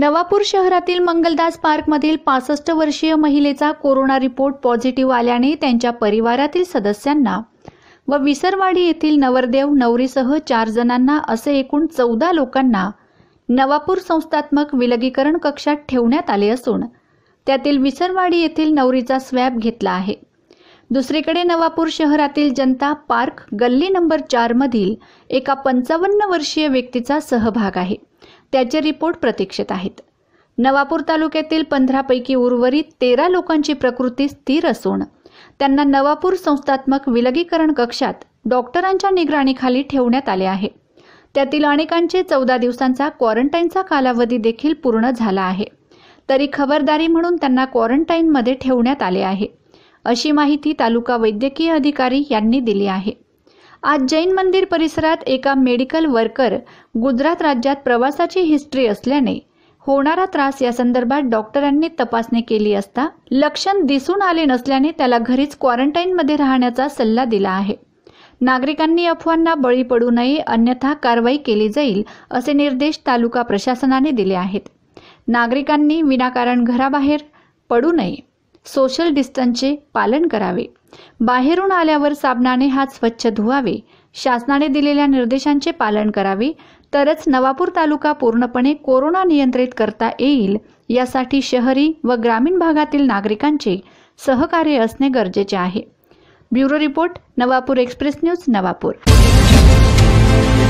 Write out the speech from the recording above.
नवापूर शहरातील मंगलदास पार्कमधील पासष्ट वर्षीय महिलेचा कोरोना रिपोर्ट पॉझिटिव्ह आल्याने त्यांच्या परिवारातील सदस्यांना व विसरवाडी येथील नवरदेव नवरीसह चार जणांना असे एकूण चौदा लोकांना नवापूर संस्थात्मक विलगीकरण कक्षात ठेवण्यात आले असून त्यातील विसरवाडी येथील नवरीचा स्वॅब घेतला आहे दुसरीकडे नवापूर शहरातील जनता पार्क गल्ली नंबर चारमधील एका पंचावन्न वर्षीय व्यक्तीचा सहभाग आहे त्याचे रिपोर्ट प्रतीक्षेत आहेत नवापूर तालुक्यातील पंधरापैकी उर्वरित तेरा लोकांची प्रकृती स्थिर असून त्यांना नवापूर संस्थात्मक विलगीकरण कक्षात डॉक्टरांच्या निगराणीखाली ठेवण्यात आले आहे त्यातील अनेकांचे चौदा दिवसांचा क्वारंटाईनचा कालावधी देखील पूर्ण झाला आहे तरी खबरदारी म्हणून त्यांना क्वारंटाईनमध्ये ठेवण्यात आले आहे अशी माहिती तालुका वैद्यकीय अधिकारी यांनी दिली आहे आज जैन मंदिर परिसरात एका मेडिकल वर्कर गुजरात राज्यात प्रवासाची हिस्ट्री असल्याने होणारा त्रास या संदर्भात डॉक्टरांनी तपासणी केली असता लक्षण दिसून आले नसल्याने त्याला घरीच क्वारंटाईनमध्ये राहण्याचा सल्ला दिला आहे नागरिकांनी अफवांना बळी पडू नये अन्यथा कारवाई केली जाईल असे निर्देश तालुका प्रशासनाने दिले आहेत नागरिकांनी विनाकारण घराबाहेर पडू नये सोशल डिस्टन्सचे पालन करावे बाहेरून आल्यावर साबणाने हात स्वच्छ धुवावे शासनाने दिलेल्या निर्देशांचे पालन करावे तरच नवापूर तालुका पूर्णपणे कोरोना नियंत्रित करता येईल यासाठी शहरी व ग्रामीण भागातील नागरिकांचे सहकार्य असणे गरजेचे आहे bureau report Navapur express news Navapur